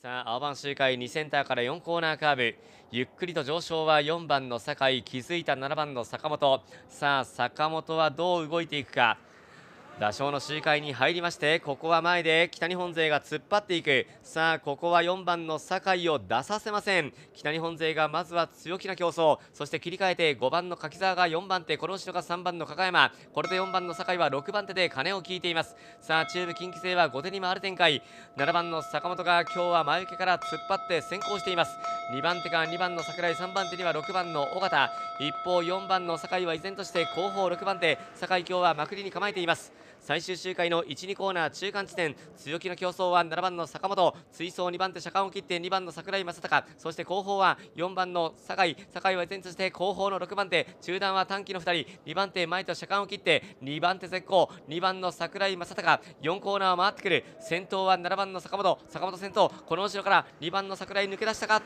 さあ青番周回2センターから4コーナーカーブゆっくりと上昇は4番の酒井気づいた7番の坂本さあ坂本はどう動いていくか打賞の周回に入りましてここは前で北日本勢が突っ張っていくさあここは4番の酒井を出させません北日本勢がまずは強気な競争そして切り替えて5番の柿沢が4番手この後ろが3番の高山これで4番の酒井は6番手で鐘を聞いていますさあ中部近畿勢は後手に回る展開7番の坂本が今日は前受けから突っ張って先行しています2番手が2番の櫻井3番手には6番の尾形一方4番の酒井は依然として後方6番手酒井今日はまくりに構えています最終周回の1、2コーナー中間地点強気の競争は7番の坂本追走2番手車間を切って2番の櫻井正孝そして後方は4番の酒井酒井は依然として後方の6番手中段は短期の2人2番手前と車間を切って2番手絶好2番の櫻井正孝4コーナーを回ってくる先頭は7番の坂本坂本先頭この後ろから2番の櫻井抜け出したか